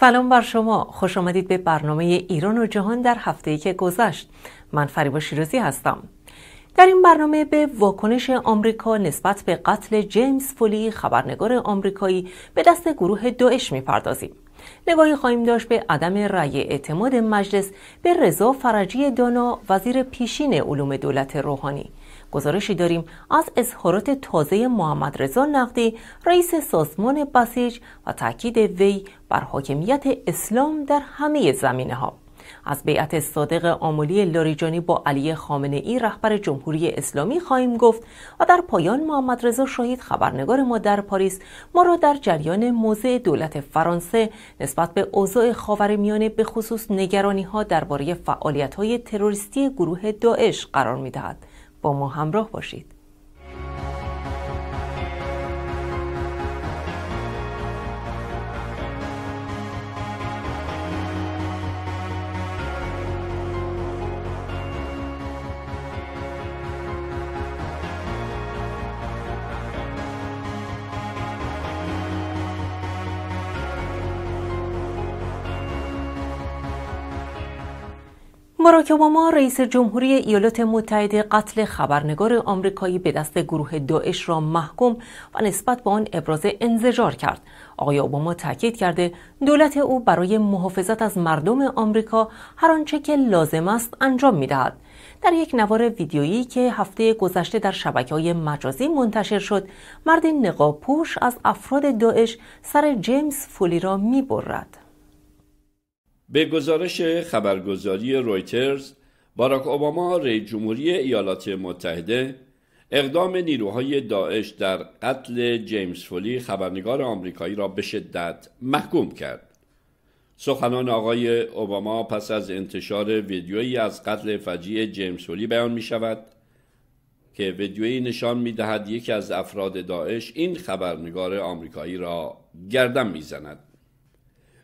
سلام بر شما خوش آمدید به برنامه ایران و جهان در هفته‌ای که گذشت من فریبا شیرازی هستم در این برنامه به واکنش آمریکا نسبت به قتل جیمز فولی خبرنگار آمریکایی به دست گروه داعش میپردازیم نگاهی خواهیم داشت به عدم رأی اعتماد مجلس به رضا فرجی دانا وزیر پیشین علوم دولت روحانی گزارشی داریم از اظهارات تازه محمد رضا نقدی رئیس سازمان بسیج و تاکید وی بر حاکمیت اسلام در همه زمینه ها از بیعت صادق آملی لاریجانی با علی خامنه ای رهبر جمهوری اسلامی خواهیم گفت و در پایان محمد رضا شاهید خبرنگار ما در پاریس ما را در جریان موضع دولت فرانسه نسبت به اوضاع خاورمیانه به خصوص نگرانی ها درباره فعالیت های تروریستی گروه داعش قرار می با ما همراه باشید باراک اوباما رئیس جمهوری ایالات متحده قتل خبرنگار آمریکایی به دست گروه داعش را محکوم و نسبت به آن ابراز انزجار کرد آقای اوباما تاکید کرده دولت او برای محافظت از مردم آمریکا هر آنچه که لازم است انجام میدهد در یک نوار ویدیویی که هفته گذشته در شبکه های مجازی منتشر شد مرد نقاب پوش از افراد داعش سر جیمز فولی را میبرد به گزارش خبرگزاری رویترز باراک اوباما رئیس جمهوری ایالات متحده اقدام نیروهای داعش در قتل جیمز فولی خبرنگار آمریکایی را به شدت محکوم کرد سخنان آقای اوباما پس از انتشار ویدیویی از قتل فجیع جیمز فولی بیان می شود که ویدیویی نشان می دهد یکی از افراد داعش این خبرنگار آمریکایی را گردن می زند.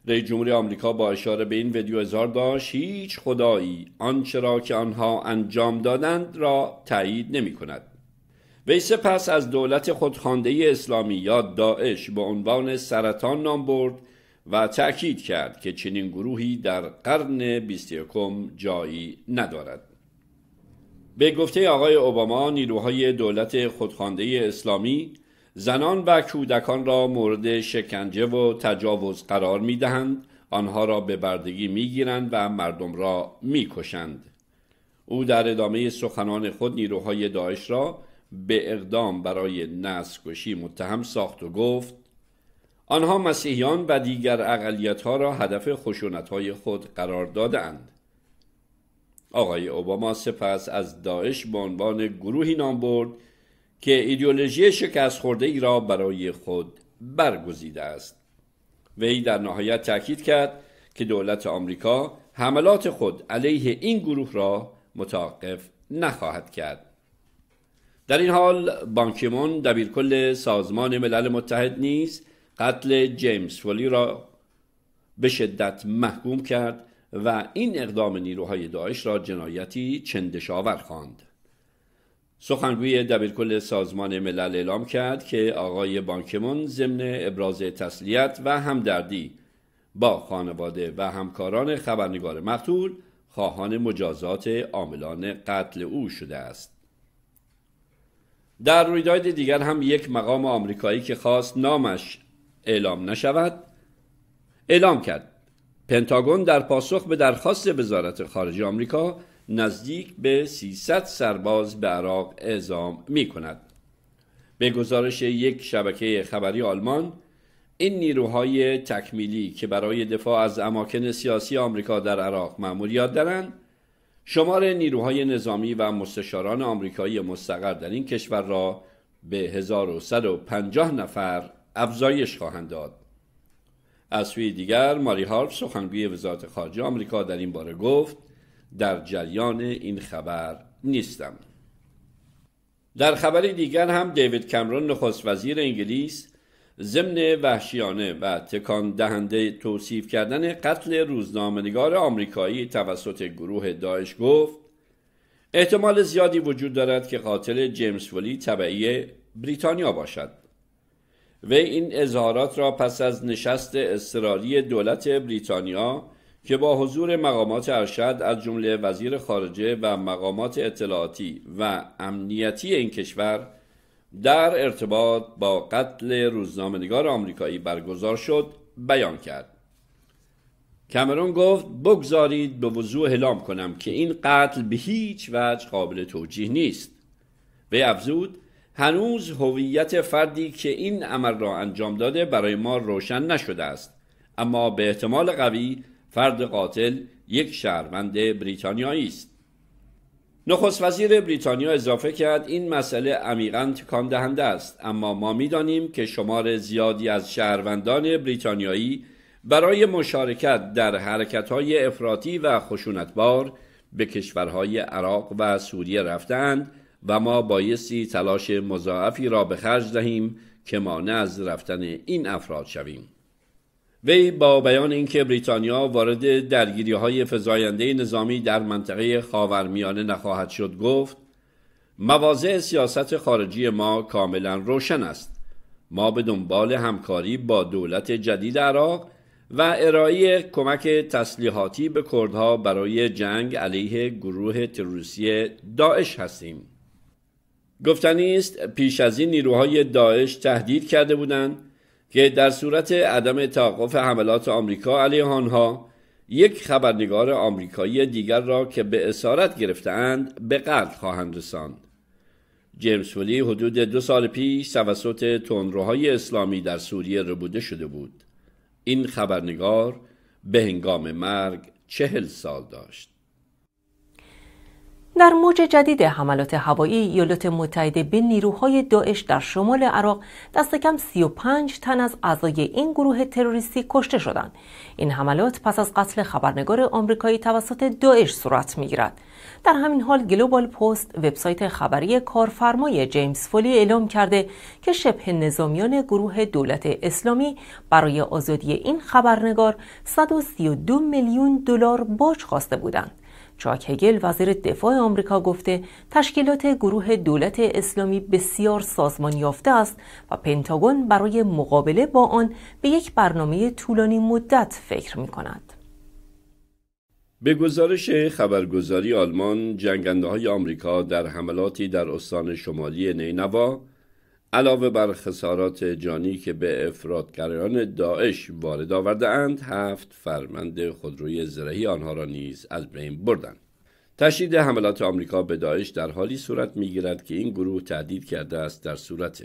رئیس جمهوری آمریکا با اشاره به این ویدیو اظهار داشت هیچ خدایی آنچه را که آنها انجام دادند را تایید نمی کند وی سپس از دولت خودخوانده اسلامی یا داعش به عنوان سرطان نام برد و تأکید کرد که چنین گروهی در قرن 21 جایی ندارد به گفته آقای اوباما نیروهای دولت خودخوانده اسلامی زنان و کودکان را مورد شکنجه و تجاوز قرار می دهند آنها را به بردگی می گیرند و مردم را می کشند. او در ادامه سخنان خود نیروهای داعش را به اقدام برای نسکشی متهم ساخت و گفت آنها مسیحیان و دیگر اقلیتها را هدف خشونتهای خود قرار دادند. آقای اوباما سپس از داعش به عنوان گروهی نام برد که ایدئولوژی شکست خورده ای را برای خود برگزیده است وی در نهایت تاکید کرد که دولت آمریکا حملات خود علیه این گروه را متوقف نخواهد کرد در این حال بانکیمون دبیرکل سازمان ملل متحد نیز قتل جیمز فولی را به شدت محکوم کرد و این اقدام نیروهای داعش را جنایتی چندشاور خواند سخنگوی دبیرکل سازمان ملل اعلام کرد که آقای بانکمون ضمن ابراز تسلیت و همدردی با خانواده و همکاران خبرنگار مقتول خواهان مجازات عاملان قتل او شده است در رویداد دیگر هم یک مقام آمریکایی که خواست نامش اعلام نشود اعلام کرد پنتاگون در پاسخ به درخواست وزارت خارجه آمریکا نزدیک به 300 سرباز به عراق اعزام می کند. به گزارش یک شبکه خبری آلمان این نیروهای تکمیلی که برای دفاع از اماکن سیاسی آمریکا در عراق مأموریت دارند شمار نیروهای نظامی و مستشاران آمریکایی مستقر در این کشور را به 1150 نفر افزایش خواهند داد. از سوی دیگر ماری هارف سخنگوی وزارت خارجه آمریکا در این باره گفت در جریان این خبر نیستم در خبر دیگر هم دیوید کمرون نخست وزیر انگلیس ضمن وحشیانه و تکان دهنده توصیف کردن قتل روزنامهنگار آمریکایی توسط گروه داعش گفت احتمال زیادی وجود دارد که قاتل جیمز ولی طبعی بریتانیا باشد و این اظهارات را پس از نشست اضطراری دولت بریتانیا که با حضور مقامات ارشد از جمله وزیر خارجه و مقامات اطلاعاتی و امنیتی این کشور در ارتباط با قتل روزنامه‌نگار آمریکایی برگزار شد بیان کرد کمرون گفت بگذارید به وضوع اعلام کنم که این قتل به هیچ وجه قابل توجیه نیست به افزود هنوز هویت فردی که این عمل را انجام داده برای ما روشن نشده است اما به احتمال قوی فرد قاتل یک شهروند بریتانیایی است نخست وزیر بریتانیا اضافه کرد این مسئله عمیقا تکان دهنده است اما ما میدانیم که شمار زیادی از شهروندان بریتانیایی برای مشارکت در حرکت‌های افراطی و خشونتبار به کشورهای عراق و سوریه رفتند و ما بایستی تلاش مضاعفی را به خرج دهیم که مانع از رفتن این افراد شویم وی با بیان اینکه بریتانیا وارد درگیری های فزاینده نظامی در منطقه خاورمیانه نخواهد شد گفت مواضع سیاست خارجی ما کاملا روشن است ما به دنبال همکاری با دولت جدید عراق و ارائه کمک تسلیحاتی به کردها برای جنگ علیه گروه تروریستی داعش هستیم گفتنی است پیش از این نیروهای داعش تهدید کرده بودند که در صورت عدم توقف حملات آمریکا علیه آنها یک خبرنگار آمریکایی دیگر را که به اسارت گرفتهاند به قتل خواهند رساند جیمز ولی حدود دو سال پیش توسط تندروهای اسلامی در سوریه ربوده شده بود این خبرنگار به هنگام مرگ چهل سال داشت در موج جدید حملات هوایی ایالات متحده به نیروهای داعش در شمال عراق دست کم 35 تن از اعضای این گروه تروریستی کشته شدند. این حملات پس از قتل خبرنگار آمریکایی توسط داعش صورت میگیرد. در همین حال گلوبال پست وبسایت خبری کارفرمای جیمز فولی اعلام کرده که شبه نظامیان گروه دولت اسلامی برای آزادی این خبرنگار 132 میلیون دلار باج خواسته بودند. چاک هگل وزیر دفاع آمریکا گفته تشکیلات گروه دولت اسلامی بسیار سازمان یافته است و پنتاگون برای مقابله با آن به یک برنامه طولانی مدت فکر می کند. به گزارش خبرگزاری آلمان جنگنده های آمریکا در حملاتی در استان شمالی نینوا علاوه بر خسارات جانی که به افرادگرایان داعش وارد آورده اند هفت فرمند خودروی زرهی آنها را نیز از بین بردند تشدید حملات آمریکا به داعش در حالی صورت میگیرد که این گروه تهدید کرده است در صورت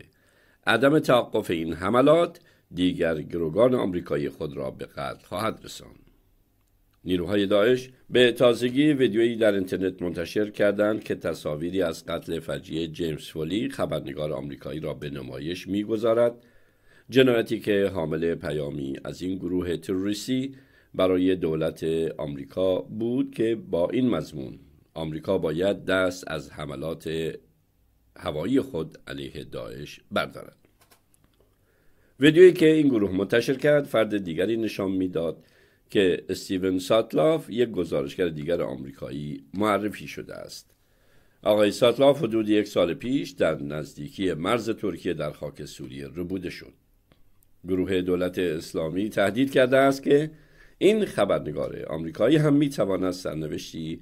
عدم توقف این حملات دیگر گروگان آمریکایی خود را به قتل خواهد رساند نیروهای داعش به تازگی ویدیویی در اینترنت منتشر کردند که تصاویری از قتل فجیع جیمز فولی خبرنگار آمریکایی را به نمایش میگذارد جنایتی که حامل پیامی از این گروه تروریستی برای دولت آمریکا بود که با این مضمون آمریکا باید دست از حملات هوایی خود علیه داعش بردارد ویدیویی که این گروه منتشر کرد فرد دیگری نشان میداد که استیون ساتلاف یک گزارشگر دیگر آمریکایی معرفی شده است آقای ساتلاف حدود یک سال پیش در نزدیکی مرز ترکیه در خاک سوریه ربوده شد گروه دولت اسلامی تهدید کرده است که این خبرنگار آمریکایی هم می تواند سرنوشتی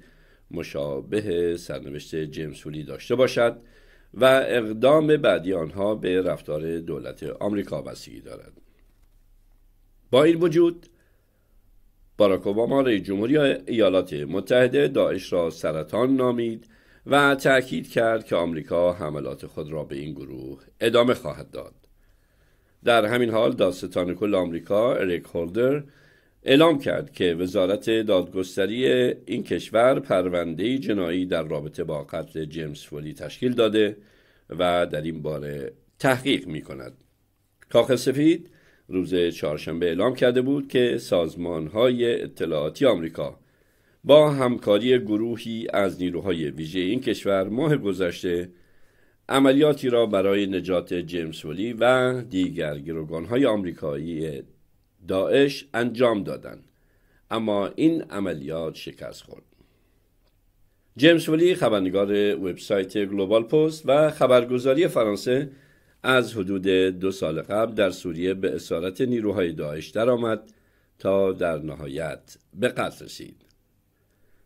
مشابه سرنوشت جیمز هولی داشته باشد و اقدام بعدی آنها به رفتار دولت آمریکا بستگی دارد با این وجود باراک اوباما رئیس جمهوری ایالات متحده داعش را سرطان نامید و تأکید کرد که آمریکا حملات خود را به این گروه ادامه خواهد داد در همین حال داستان کل آمریکا اریک هولدر اعلام کرد که وزارت دادگستری این کشور پرونده جنایی در رابطه با قتل جیمز فولی تشکیل داده و در این باره تحقیق می کند. کاخ سفید روز چهارشنبه اعلام کرده بود که سازمان های اطلاعاتی آمریکا با همکاری گروهی از نیروهای ویژه این کشور ماه گذشته عملیاتی را برای نجات جیمز ولی و دیگر های آمریکایی داعش انجام دادند اما این عملیات شکست خورد جیمز ولی خبرنگار وبسایت گلوبال پست و خبرگزاری فرانسه از حدود دو سال قبل در سوریه به اسارت نیروهای داعش درآمد تا در نهایت به قتل رسید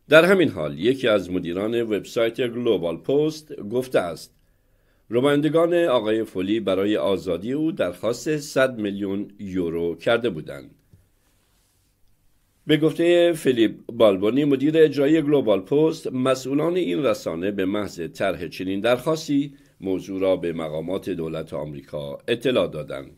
در همین حال یکی از مدیران وبسایت گلوبال پست گفته است رمایندگان آقای فولی برای آزادی او درخواست 100 میلیون یورو کرده بودند به گفته فیلیپ بالبونی مدیر اجرایی گلوبال پست مسئولان این رسانه به محض طرح چنین درخواستی موضوع را به مقامات دولت آمریکا اطلاع دادند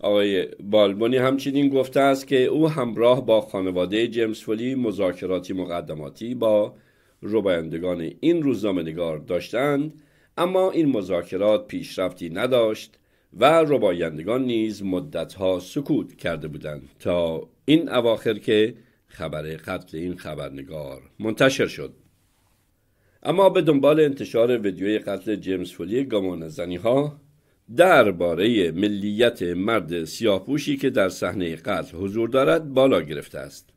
آقای بالبونی همچنین گفته است که او همراه با خانواده جیمز فولی مذاکراتی مقدماتی با ربایندگان این روزنامه نگار داشتند اما این مذاکرات پیشرفتی نداشت و ربایندگان نیز مدتها سکوت کرده بودند تا این اواخر که خبر قتل این خبرنگار منتشر شد اما به دنبال انتشار ویدیوی قتل جیمز فولی گمانزنی ها درباره ملیت مرد سیاهپوشی که در صحنه قتل حضور دارد بالا گرفته است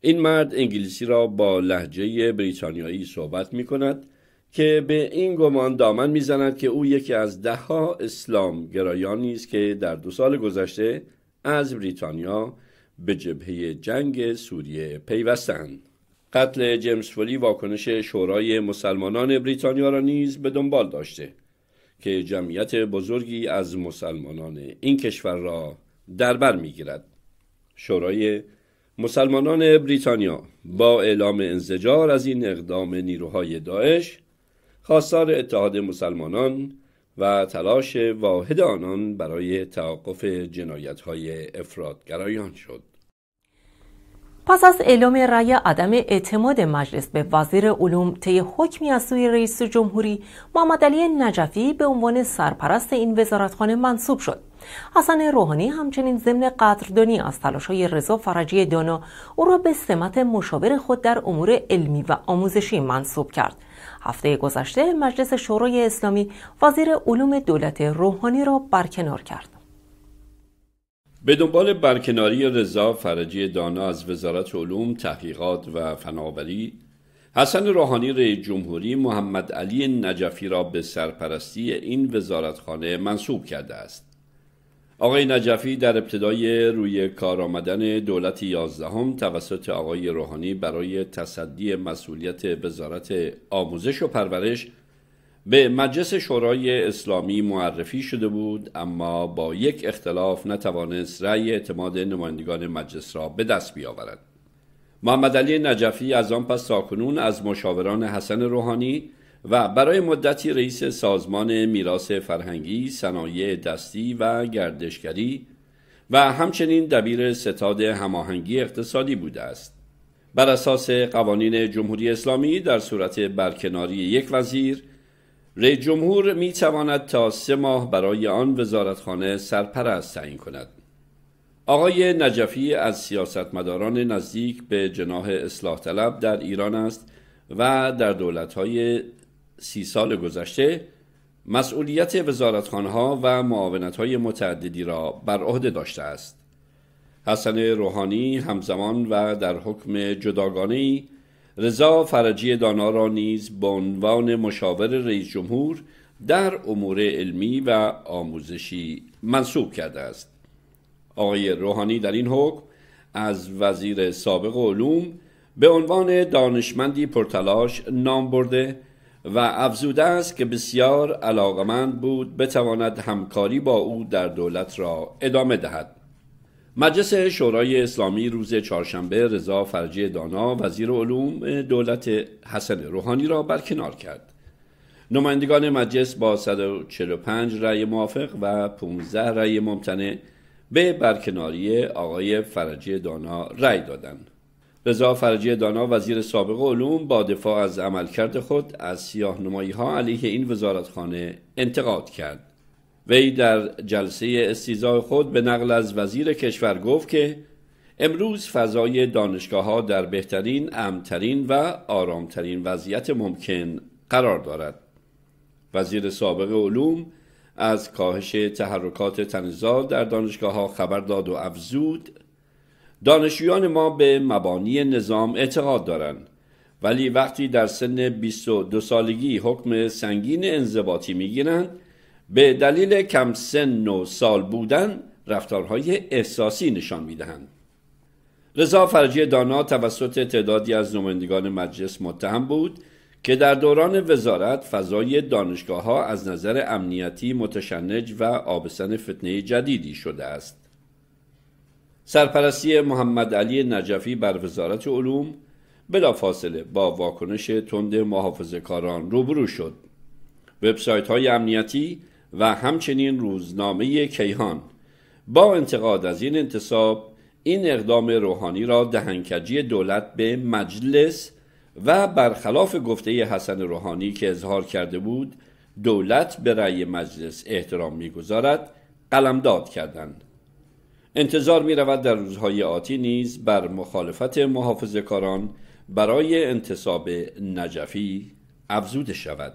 این مرد انگلیسی را با لحجه بریتانیایی صحبت می کند که به این گمان دامن میزند که او یکی از دهها اسلام گرایانی است که در دو سال گذشته از بریتانیا به جبهه جنگ سوریه پیوستند. قتل جیمز فولی واکنش شورای مسلمانان بریتانیا را نیز به دنبال داشته که جمعیت بزرگی از مسلمانان این کشور را دربر میگیرد شورای مسلمانان بریتانیا با اعلام انزجار از این اقدام نیروهای داعش خواستار اتحاد مسلمانان و تلاش واحد آنان برای توقف جنایت های گرایان شد پس از اعلام رأی عدم اعتماد مجلس به وزیر علوم طی حکمی از سوی رئیس جمهوری محمد علی نجفی به عنوان سرپرست این وزارتخانه منصوب شد حسن روحانی همچنین ضمن قدردانی از تلاشهای رضا فرجی دانا او را به سمت مشاور خود در امور علمی و آموزشی منصوب کرد هفته گذشته مجلس شورای اسلامی وزیر علوم دولت روحانی را برکنار کرد به دنبال برکناری رضا فرجی دانا از وزارت علوم تحقیقات و فناوری حسن روحانی رئیس جمهوری محمد علی نجفی را به سرپرستی این وزارتخانه منصوب کرده است آقای نجفی در ابتدای روی کار آمدن دولت یازدهم توسط آقای روحانی برای تصدی مسئولیت وزارت آموزش و پرورش به مجلس شورای اسلامی معرفی شده بود اما با یک اختلاف نتوانست رأی اعتماد نمایندگان مجلس را به دست بیاورد محمد علی نجفی از آن پس تاکنون از مشاوران حسن روحانی و برای مدتی رئیس سازمان میراث فرهنگی، صنایع دستی و گردشگری و همچنین دبیر ستاد هماهنگی اقتصادی بوده است. بر اساس قوانین جمهوری اسلامی در صورت برکناری یک وزیر ری جمهور می تواند تا سه ماه برای آن وزارتخانه سرپرست تعیین کند آقای نجفی از سیاستمداران نزدیک به جناح اصلاح طلب در ایران است و در های سی سال گذشته مسئولیت ها و های متعددی را بر عهده داشته است. حسن روحانی همزمان و در حکم جداگانه رضا فرجی دانا را نیز به عنوان مشاور رئیس جمهور در امور علمی و آموزشی منصوب کرده است آقای روحانی در این حکم از وزیر سابق علوم به عنوان دانشمندی پرتلاش نام برده و افزوده است که بسیار علاقمند بود بتواند همکاری با او در دولت را ادامه دهد مجلس شورای اسلامی روز چهارشنبه رضا فرجی دانا وزیر علوم دولت حسن روحانی را برکنار کرد نمایندگان مجلس با 145 رأی موافق و 15 رأی ممتنع به برکناری آقای فرجی دانا رأی دادند رضا فرجی دانا وزیر سابق علوم با دفاع از عملکرد خود از سیاه نمایی ها علیه این وزارتخانه انتقاد کرد وی در جلسه استیزا خود به نقل از وزیر کشور گفت که امروز فضای دانشگاه ها در بهترین، امترین و آرامترین وضعیت ممکن قرار دارد. وزیر سابق علوم از کاهش تحرکات تنزال در دانشگاه ها خبر داد و افزود دانشجویان ما به مبانی نظام اعتقاد دارند ولی وقتی در سن 22 سالگی حکم سنگین انضباطی میگیرند به دلیل کم سن و سال بودن رفتارهای احساسی نشان میدهند رضا فرجی دانا توسط تعدادی از نمایندگان مجلس متهم بود که در دوران وزارت فضای دانشگاه ها از نظر امنیتی متشنج و آبسن فتنه جدیدی شده است. سرپرستی محمد علی نجفی بر وزارت علوم بلافاصله با واکنش تند محافظه کاران روبرو شد. وبسایت های امنیتی و همچنین روزنامه کیهان با انتقاد از این انتصاب این اقدام روحانی را دهنکجی دولت به مجلس و برخلاف گفته حسن روحانی که اظهار کرده بود دولت به رأی مجلس احترام میگذارد قلمداد کردند انتظار می رود در روزهای آتی نیز بر مخالفت محافظ کاران برای انتصاب نجفی افزوده شود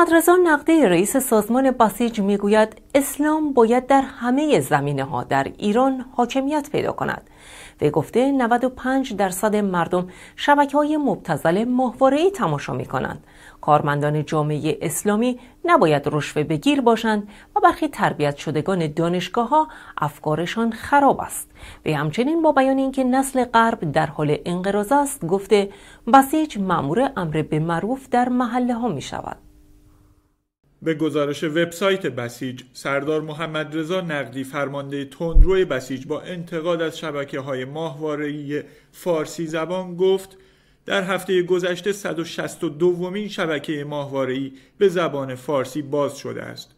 محمد رضا نقده رئیس سازمان بسیج میگوید اسلام باید در همه زمینه ها در ایران حاکمیت پیدا کند و گفته 95 درصد مردم شبکه های مبتزل محورهی تماشا می کنند کارمندان جامعه اسلامی نباید رشوه بگیر باشند و برخی تربیت شدگان دانشگاه ها افکارشان خراب است به همچنین با بیان اینکه نسل غرب در حال انقراض است گفته بسیج معمور امر به معروف در محله ها می شود به گزارش وبسایت بسیج سردار محمد رضا نقدی فرمانده تندروی بسیج با انتقاد از شبکه های فارسی زبان گفت در هفته گذشته 162 مین شبکه ماهواره‌ای به زبان فارسی باز شده است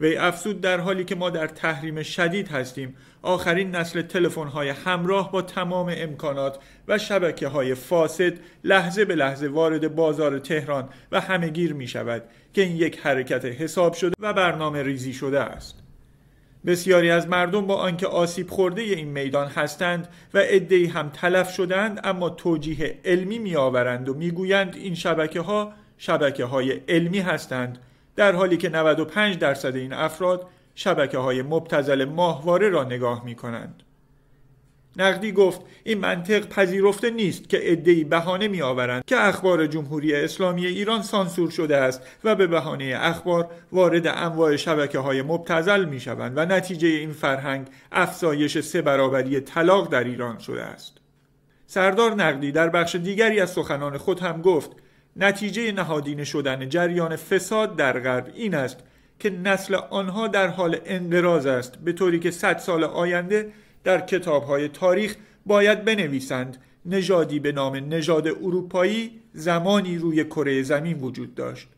وی افزود در حالی که ما در تحریم شدید هستیم آخرین نسل تلفن های همراه با تمام امکانات و شبکه های فاسد لحظه به لحظه وارد بازار تهران و گیر می شود که این یک حرکت حساب شده و برنامه ریزی شده است بسیاری از مردم با آنکه آسیب خورده این میدان هستند و عدهای هم تلف شدند اما توجیه علمی میآورند و میگویند این شبکه ها شبکه های علمی هستند در حالی که 95 درصد این افراد شبکه های مبتزل ماهواره را نگاه می کنند. نقدی گفت این منطق پذیرفته نیست که ادهی بهانه می آورند که اخبار جمهوری اسلامی ایران سانسور شده است و به بهانه اخبار وارد انواع شبکه های مبتزل می شوند و نتیجه این فرهنگ افزایش سه برابری طلاق در ایران شده است. سردار نقدی در بخش دیگری از سخنان خود هم گفت نتیجه نهادینه شدن جریان فساد در غرب این است که نسل آنها در حال انقراض است به طوری که صد سال آینده در کتابهای تاریخ باید بنویسند نژادی به نام نژاد اروپایی زمانی روی کره زمین وجود داشت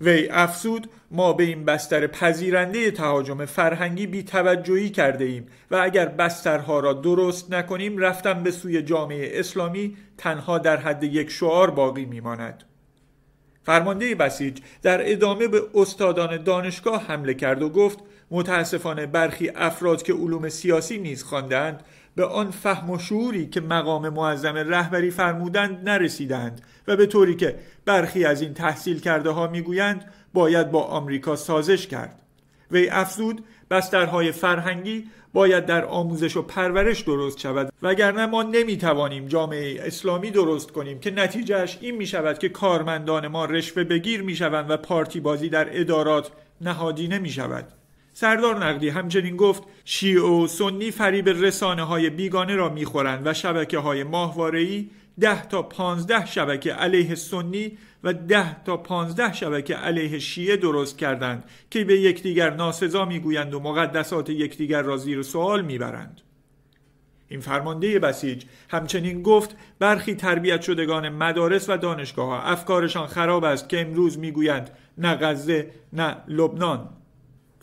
وی افزود ما به این بستر پذیرنده تهاجم فرهنگی توجهی کرده ایم و اگر بسترها را درست نکنیم رفتن به سوی جامعه اسلامی تنها در حد یک شعار باقی ماند فرمانده بسیج در ادامه به استادان دانشگاه حمله کرد و گفت متاسفانه برخی افراد که علوم سیاسی نیز خواندند به آن فهم و شعوری که مقام معظم رهبری فرمودند نرسیدند و به طوری که برخی از این تحصیل کرده ها میگویند باید با آمریکا سازش کرد وی افزود بسترهای فرهنگی باید در آموزش و پرورش درست شود وگرنه ما نمیتوانیم جامعه اسلامی درست کنیم که نتیجهش این می شود که کارمندان ما رشوه بگیر می و پارتی بازی در ادارات نهادینه می شود سردار نقدی همچنین گفت شیعه و سنی فریب رسانه های بیگانه را میخورند و شبکه های ماهواره‌ای 10 تا 15 شبکه علیه سنی و 10 تا 15 شبکه علیه شیعه درست کردند که به یکدیگر ناسزا میگویند و مقدسات یکدیگر را زیر سوال میبرند این فرمانده بسیج همچنین گفت برخی تربیت شدگان مدارس و دانشگاه ها افکارشان خراب است که امروز میگویند نه غزه نه لبنان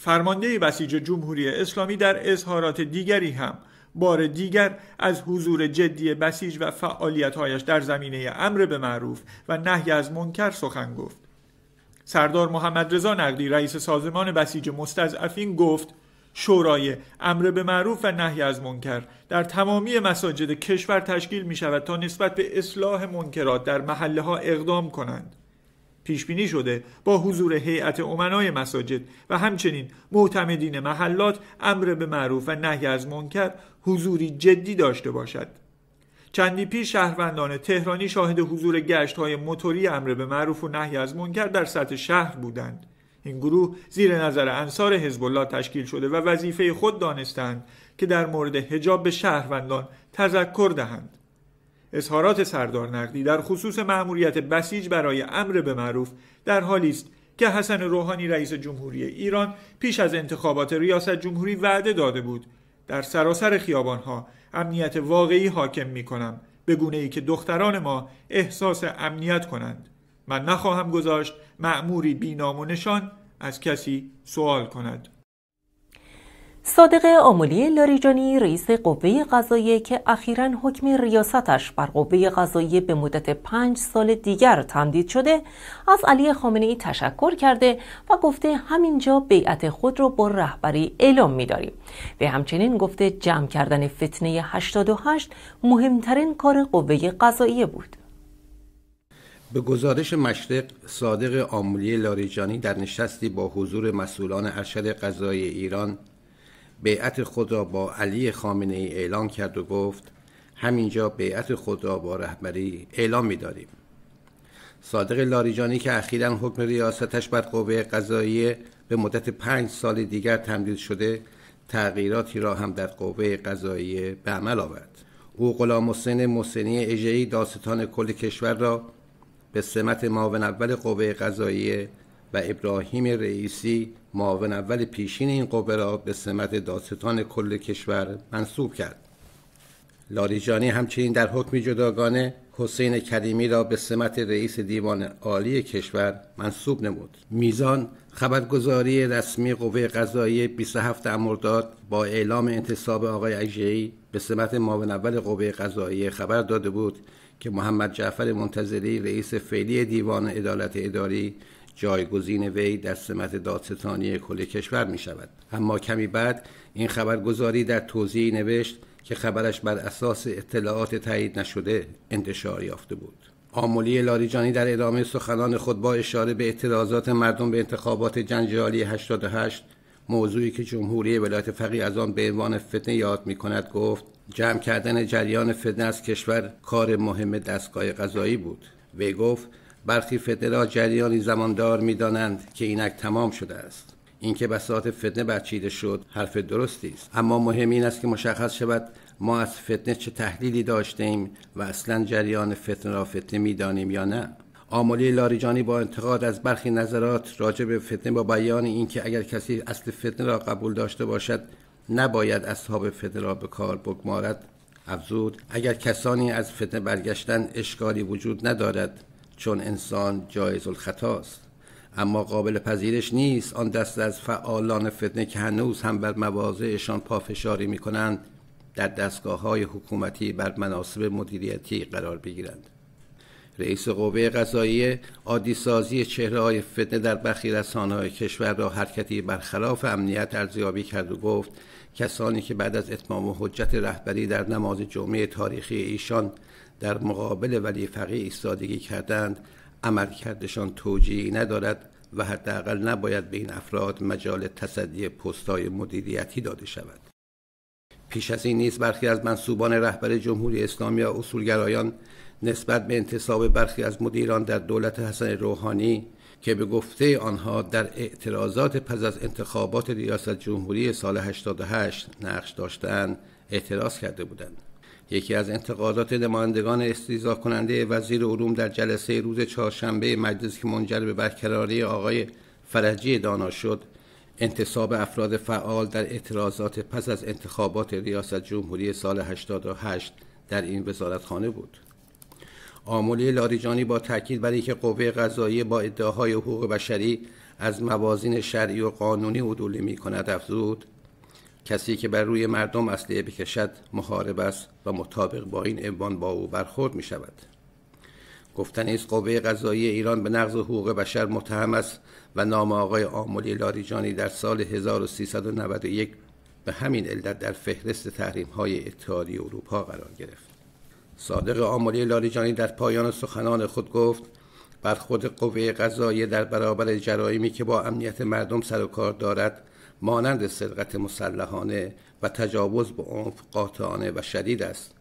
فرمانده بسیج جمهوری اسلامی در اظهارات دیگری هم بار دیگر از حضور جدی بسیج و فعالیتهایش در زمینه امر به معروف و نهی از منکر سخن گفت سردار محمد رضا نقدی رئیس سازمان بسیج مستضعفین گفت شورای امر به معروف و نهی از منکر در تمامی مساجد کشور تشکیل می شود تا نسبت به اصلاح منکرات در محله ها اقدام کنند پیش بینی شده با حضور هیئت امنای مساجد و همچنین معتمدین محلات امر به معروف و نهی از منکر حضوری جدی داشته باشد چندی پیش شهروندان تهرانی شاهد حضور گشت های موتوری امر به معروف و نهی از منکر در سطح شهر بودند این گروه زیر نظر انصار حزب الله تشکیل شده و وظیفه خود دانستند که در مورد حجاب به شهروندان تذکر دهند اظهارات سردار نقدی در خصوص مأموریت بسیج برای امر به معروف در حالی است که حسن روحانی رئیس جمهوری ایران پیش از انتخابات ریاست جمهوری وعده داده بود در سراسر خیابانها امنیت واقعی حاکم می کنم به گونه ای که دختران ما احساس امنیت کنند من نخواهم گذاشت معموری بینام و نشان از کسی سوال کند صادق آملی لاریجانی رئیس قوه قضاییه که اخیرا حکم ریاستش بر قوه قضایی به مدت پنج سال دیگر تمدید شده از علی خامنه ای تشکر کرده و گفته همینجا بیعت خود را با رهبری اعلام می‌داریم و همچنین گفته جمع کردن فتنه 88 مهمترین کار قوه قضایی بود به گزارش مشرق صادق آملی لاریجانی در نشستی با حضور مسئولان ارشد قضای ایران بیعت خود را با علی خامنه ای اعلام کرد و گفت همینجا بیعت خود را با رهبری اعلام داریم صادق لاریجانی که اخیرا حکم ریاستش بر قوه قضاییه به مدت پنج سال دیگر تمدید شده تغییراتی را هم در قوه قضاییه به عمل آورد او غلام حسین محسنی اژه‌ای داستان کل کشور را به سمت معاون اول قوه قضاییه و ابراهیم رئیسی معاون اول پیشین این قوه را به سمت داستان کل کشور منصوب کرد لاریجانی همچنین در حکم جداگانه حسین کریمی را به سمت رئیس دیوان عالی کشور منصوب نمود میزان خبرگزاری رسمی قوه قضایی 27 مرداد با اعلام انتصاب آقای اجهی به سمت معاون اول قوه قضایی خبر داده بود که محمد جعفر منتظری رئیس فعلی دیوان عدالت اداری جایگزین وی در سمت دادستانی کل کشور می شود اما کمی بعد این خبرگزاری در توضیح نوشت که خبرش بر اساس اطلاعات تایید نشده انتشار یافته بود آملی لاریجانی در ادامه سخنان خود با اشاره به اعتراضات مردم به انتخابات جنجالی 88 موضوعی که جمهوری ولایت فقیه از آن به عنوان فتنه یاد می کند گفت جمع کردن جریان فتنه از کشور کار مهم دستگاه قضایی بود وی گفت برخی فتنه را جریانی زماندار میدانند که اینک تمام شده است اینکه بساط فتنه برچیده شد حرف درستی است اما مهم این است که مشخص شود ما از فتنه چه تحلیلی داشتیم و اصلا جریان فتنه را فتنه دانیم یا نه آملی لاریجانی با انتقاد از برخی نظرات راجع به فتنه با بیان اینکه اگر کسی اصل فتنه را قبول داشته باشد نباید اصحاب فتنه را به کار بگمارد افزود اگر کسانی از فتنه برگشتن اشکالی وجود ندارد چون انسان جایز است اما قابل پذیرش نیست آن دست از فعالان فتنه که هنوز هم بر مواضعشان پافشاری می کنند در دستگاه های حکومتی بر مناسب مدیریتی قرار بگیرند رئیس قوه قضایی عادیسازی چهره های فتنه در برخی های کشور را حرکتی برخلاف امنیت ارزیابی کرد و گفت کسانی که بعد از اتمام حجت رهبری در نماز جمعه تاریخی ایشان در مقابل ولی فقیه ایستادگی کردند عملکردشان توجیهی ندارد و حداقل نباید به این افراد مجال تصدی پستای مدیریتی داده شود پیش از این نیز برخی از منصوبان رهبر جمهوری اسلامی و اصولگرایان نسبت به انتصاب برخی از مدیران در دولت حسن روحانی که به گفته آنها در اعتراضات پس از انتخابات ریاست جمهوری سال 88 نقش داشتن اعتراض کرده بودند یکی از انتقادات نمایندگان استیزا کننده وزیر علوم در جلسه روز چهارشنبه مجلس که منجر به برکراری آقای فرجی دانا شد انتصاب افراد فعال در اعتراضات پس از انتخابات ریاست جمهوری سال 88 در این وزارتخانه بود آمولی لاریجانی با تاکید بر اینکه قوه قضایی با ادعاهای حقوق بشری از موازین شرعی و قانونی عدولی می کند افزود کسی که بر روی مردم اصلیه بکشد محارب است و مطابق با این عنوان با او برخورد می شود گفتن است قوه قضایی ایران به نقض حقوق بشر متهم است و نام آقای آملی لاریجانی در سال 1391 به همین علت در فهرست تحریم های اتحادیه اروپا قرار گرفت صادق آملی لاریجانی در پایان سخنان خود گفت خود قوه قضایی در برابر جرایمی که با امنیت مردم سر و کار دارد مانند سرقت مسلحانه و تجاوز به عنف قاطعانه و شدید است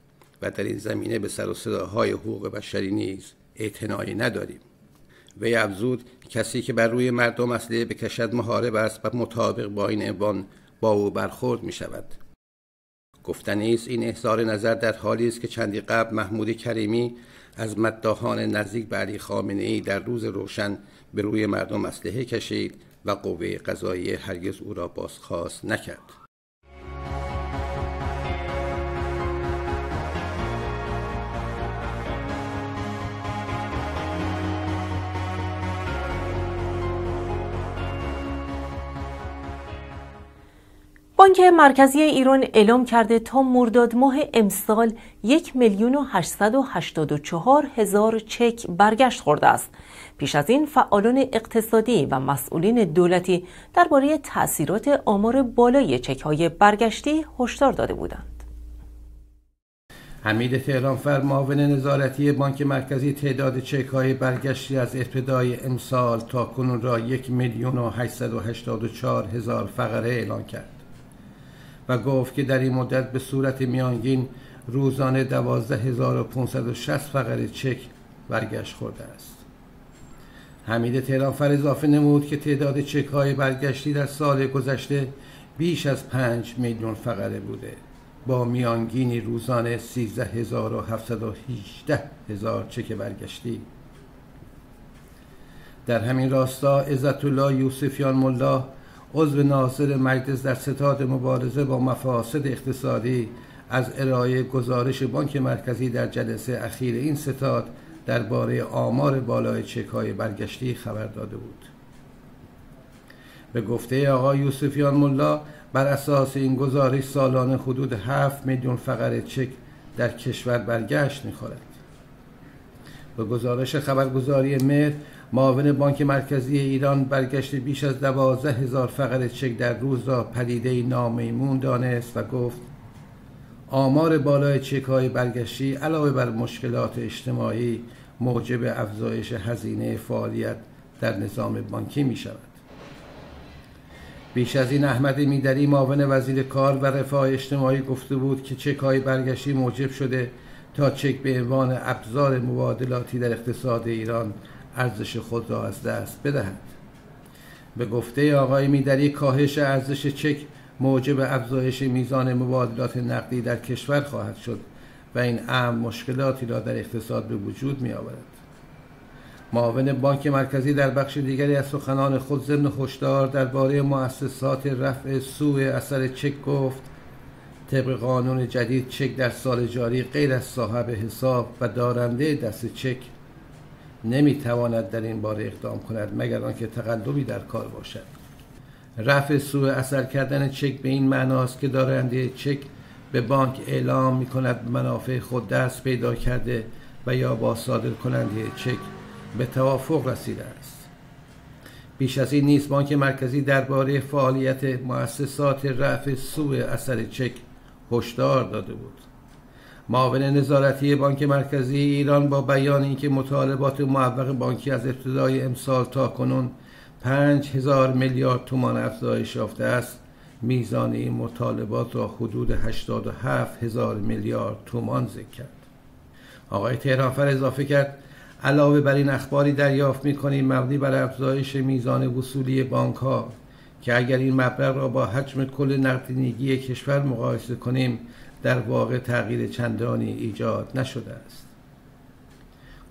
و در این زمینه به سر و صداهای حقوق بشری نیز اعتنایی نداریم وی افزود کسی که بر روی مردم اصلیه بکشد محارب است و مطابق با این عنوان با او برخورد می شود گفتن است این احضار نظر در حالی است که چندی قبل محمود کریمی از مدداهان نزدیک به علی خامنه ای در روز روشن به روی مردم اسلحه کشید و قوه قضایی هرگز او را بازخواست نکرد بانک مرکزی ایران اعلام کرده تا مرداد ماه امسال یک میلیون و هزار چک برگشت خورده است. پیش از این فعالان اقتصادی و مسئولین دولتی درباره تاثیرات آمار بالای چک های برگشتی هشدار داده بودند. حمید تهرانفر معاون نظارتی بانک مرکزی تعداد چک های برگشتی از ابتدای امسال تا کنون را یک میلیون و هزار فقره اعلام کرد. و گفت که در این مدت به صورت میانگین روزانه 12560 فقره چک برگشت خورده است حمید تهرانفر اضافه نمود که تعداد چک های برگشتی در سال گذشته بیش از 5 میلیون فقره بوده با میانگینی روزانه 13718 هزار چک برگشتی در همین راستا عزت الله یوسفیان مولا عضو ناصر مجلس در ستاد مبارزه با مفاسد اقتصادی از ارائه گزارش بانک مرکزی در جلسه اخیر این ستاد درباره آمار بالای های برگشتی خبر داده بود به گفته آقای یوسفیان ملا بر اساس این گزارش سالانه حدود 7 میلیون فقره چک در کشور برگشت میخورد به گزارش خبرگزاری مهر معاون بانک مرکزی ایران برگشت بیش از دوازده هزار فقر چک در روز را پدیده نامیمون دانست و گفت آمار بالای چک های برگشتی علاوه بر مشکلات اجتماعی موجب افزایش هزینه فعالیت در نظام بانکی می شود. بیش از این احمد میدری معاون وزیر کار و رفاه اجتماعی گفته بود که چک های برگشتی موجب شده تا چک به عنوان ابزار مبادلاتی در اقتصاد ایران ارزش خود را از دست بدهند به گفته آقای میدری کاهش ارزش چک موجب افزایش میزان مبادلات نقدی در کشور خواهد شد و این امر مشکلاتی را در اقتصاد به وجود می آورد معاون بانک مرکزی در بخش دیگری از سخنان خود ضمن هشدار درباره مؤسسات رفع سوء اثر چک گفت طبق قانون جدید چک در سال جاری غیر از صاحب حساب و دارنده دست چک نمیتواند در این باره اقدام کند مگر آنکه تقلبی در کار باشد رفع سوء اثر کردن چک به این معناست که دارنده چک به بانک اعلام می کند منافع خود دست پیدا کرده و یا با صادر کننده چک به توافق رسیده است بیش از این نیست بانک مرکزی درباره فعالیت مؤسسات رفع سوء اثر چک هشدار داده بود معاون نظارتی بانک مرکزی ایران با بیان اینکه مطالبات معوق بانکی از ابتدای امسال تا کنون 5000 میلیارد تومان افزایش یافته است میزان این مطالبات را حدود 87 هزار میلیارد تومان ذکر کرد آقای تهرانفر اضافه کرد علاوه بر این اخباری دریافت میکنیم مبنی بر افزایش میزان وصولی بانک ها که اگر این مبلغ را با حجم کل نقدینگی کشور مقایسه کنیم در واقع تغییر چندانی ایجاد نشده است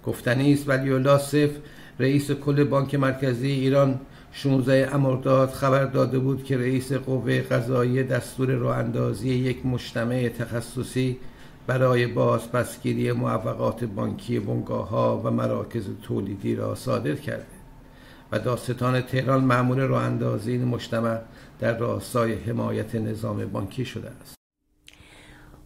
گفتنی است ولی الله رئیس کل بانک مرکزی ایران 16 امرداد خبر داده بود که رئیس قوه قضایی دستور راه اندازی یک مجتمع تخصصی برای بازپسگیری موفقات بانکی بنگاه ها و مراکز تولیدی را صادر کرده و داستان تهران معمول راه اندازی این مجتمع در راستای حمایت نظام بانکی شده است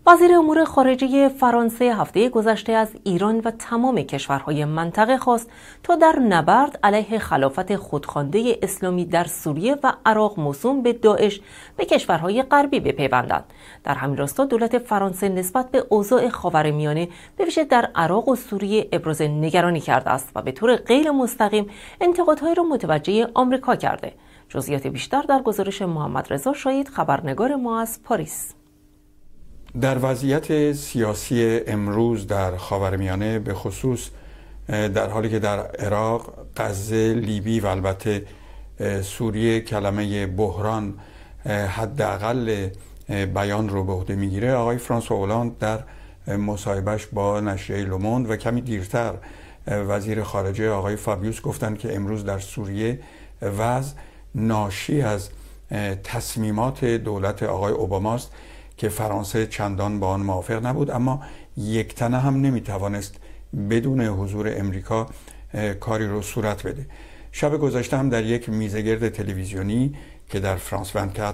وزیر امور خارجه فرانسه هفته گذشته از ایران و تمام کشورهای منطقه خواست تا در نبرد علیه خلافت خودخوانده اسلامی در سوریه و عراق موسوم به داعش به کشورهای غربی بپیوندند در همین راستا دولت فرانسه نسبت به اوضاع خاورمیانه به ویژه در عراق و سوریه ابراز نگرانی کرده است و به طور غیر مستقیم انتقادهایی را متوجه آمریکا کرده جزئیات بیشتر در گزارش محمد رضا شاید خبرنگار ما از پاریس در وضعیت سیاسی امروز در خاورمیانه به خصوص در حالی که در عراق، غزه، لیبی و البته سوریه کلمه بحران حداقل بیان رو به عهده میگیره آقای فرانسوا اولاند در مصاحبهش با نشریه لوموند و کمی دیرتر وزیر خارجه آقای فابیوس گفتند که امروز در سوریه وضع ناشی از تصمیمات دولت آقای اوباماست که فرانسه چندان با آن موافق نبود اما یک تنه هم نمیتوانست بدون حضور امریکا کاری رو صورت بده شب گذشته هم در یک میزگرد تلویزیونی که در فرانس 24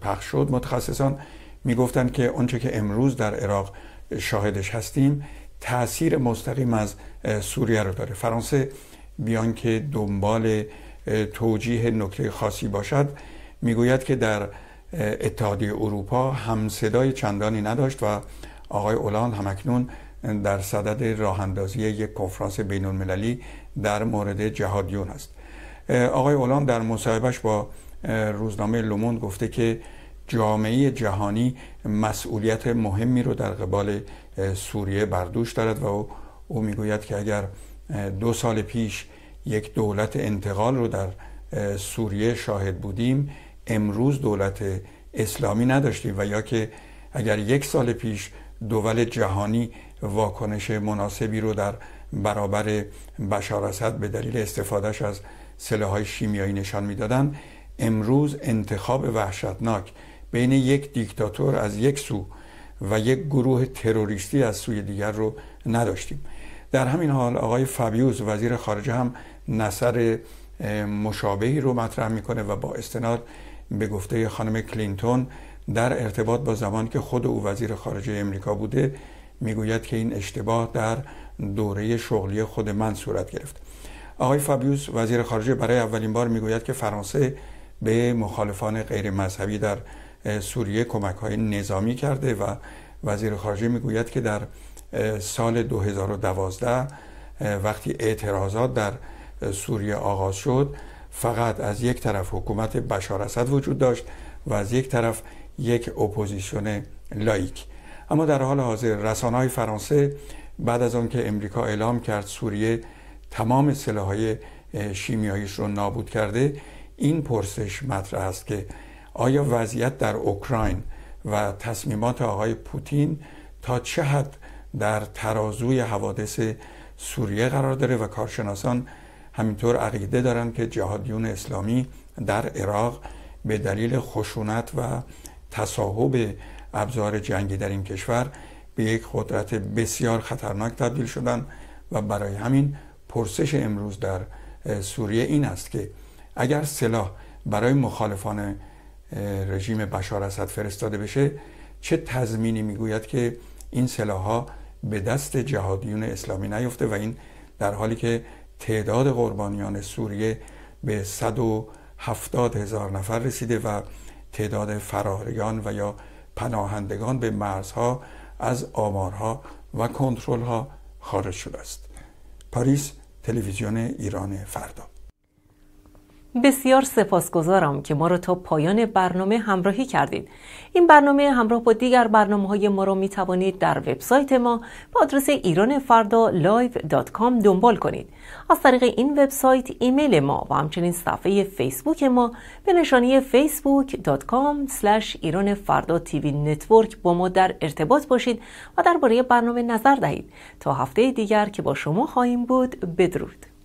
پخش شد متخصصان میگفتند که آنچه که امروز در عراق شاهدش هستیم تاثیر مستقیم از سوریه رو داره فرانسه بیان که دنبال توجیه نکته خاصی باشد میگوید که در اتحادیه اروپا هم صدای چندانی نداشت و آقای اولاند همکنون در صدد راه یک کنفرانس بین المللی در مورد جهادیون است آقای اولاند در مصاحبهش با روزنامه لوموند گفته که جامعه جهانی مسئولیت مهمی رو در قبال سوریه بردوش دارد و او, او میگوید که اگر دو سال پیش یک دولت انتقال رو در سوریه شاهد بودیم امروز دولت اسلامی نداشتیم و یا که اگر یک سال پیش دول جهانی واکنش مناسبی رو در برابر بشار اسد به دلیل استفادهش از سلاح‌های شیمیایی نشان میدادند امروز انتخاب وحشتناک بین یک دیکتاتور از یک سو و یک گروه تروریستی از سوی دیگر رو نداشتیم در همین حال آقای فابیوز وزیر خارجه هم نصر مشابهی رو مطرح میکنه و با استناد به گفته خانم کلینتون در ارتباط با زمان که خود او وزیر خارجه امریکا بوده میگوید که این اشتباه در دوره شغلی خود من صورت گرفت آقای فابیوس وزیر خارجه برای اولین بار میگوید که فرانسه به مخالفان غیر مذهبی در سوریه کمک های نظامی کرده و وزیر خارجه میگوید که در سال 2012 وقتی اعتراضات در سوریه آغاز شد فقط از یک طرف حکومت بشار اسد وجود داشت و از یک طرف یک اپوزیسیون لایک اما در حال حاضر های فرانسه بعد از که امریکا اعلام کرد سوریه تمام سلاحهای شیمیاییش رو نابود کرده این پرسش مطرح است که آیا وضعیت در اوکراین و تصمیمات آقای پوتین تا چه حد در ترازوی حوادث سوریه قرار داره و کارشناسان همینطور عقیده دارند که جهادیون اسلامی در عراق به دلیل خشونت و تصاحب ابزار جنگی در این کشور به یک قدرت بسیار خطرناک تبدیل شدن و برای همین پرسش امروز در سوریه این است که اگر سلاح برای مخالفان رژیم بشار اسد فرستاده بشه چه تضمینی میگوید که این سلاح ها به دست جهادیون اسلامی نیفته و این در حالی که تعداد قربانیان سوریه به 170 هزار نفر رسیده و تعداد فراریان و یا پناهندگان به مرزها از آمارها و کنترلها خارج شده است پاریس تلویزیون ایران فردا بسیار سپاسگزارم که ما رو تا پایان برنامه همراهی کردید. این برنامه همراه با دیگر برنامه های ما رو می توانید در وبسایت ما با آدرس ایران فردا live.com دنبال کنید. از طریق این وبسایت ایمیل ما و همچنین صفحه فیسبوک ما به نشانی facebook.com ایران فردا تیوی نتورک با ما در ارتباط باشید و درباره برنامه نظر دهید تا هفته دیگر که با شما خواهیم بود بدرود